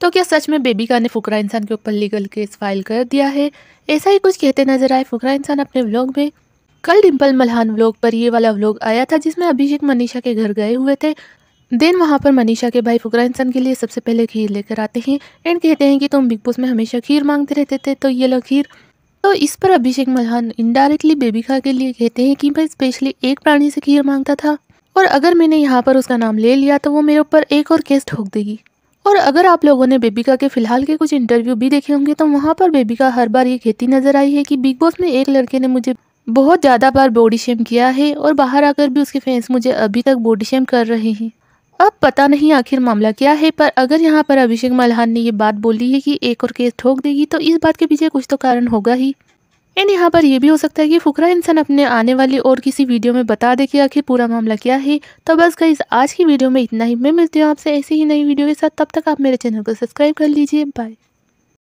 तो क्या सच में बेबिका ने फुकरा इंसान के ऊपर लीगल केस फाइल कर दिया है ऐसा ही कुछ कहते नजर आए फुकरा इंसान अपने व्लॉग में कल डिम्पल मल्हान व्लॉग पर ये वाला व्लॉग आया था जिसमें अभिषेक मनीषा के घर गए हुए थे देन वहाँ पर मनीषा के भाई फुकरा इंसान के लिए सबसे पहले खीर लेकर आते हैं एंड कहते हैं कि तुम बिग बॉस में हमेशा खीर मांगते रहते थे तो ये लो खीर तो इस पर अभिषेक मल्हान इनडायरेक्टली बेबिका के लिए कहते हैं कि मैं स्पेशली एक प्राणी से खीर मांगता था और अगर मैंने यहाँ पर उसका नाम ले लिया तो वो मेरे ऊपर एक और केस ठोक देगी और अगर आप लोगों ने बेबिका के फिलहाल के कुछ इंटरव्यू भी देखे होंगे तो वहाँ पर बेबिका हर बार ये कहती नजर आई है कि बिग बॉस में एक लड़के ने मुझे बहुत ज़्यादा बार बॉडी शेम किया है और बाहर आकर भी उसके फैंस मुझे अभी तक बॉडी शेम कर रहे हैं अब पता नहीं आखिर मामला क्या है पर अगर यहाँ पर अभिषेक मल्हान ने ये बात बोली है कि एक और केस ठोक देगी तो इस बात के पीछे कुछ तो कारण होगा ही एंड यहाँ पर यह भी हो सकता है कि फुकरा इंसान अपने आने वाली और किसी वीडियो में बता दे कि आखिर पूरा मामला क्या है तो बस गई आज की वीडियो में इतना ही मैं मिलती हूँ आपसे ऐसी ही नई वीडियो के साथ तब तक आप मेरे चैनल को सब्सक्राइब कर लीजिए बाय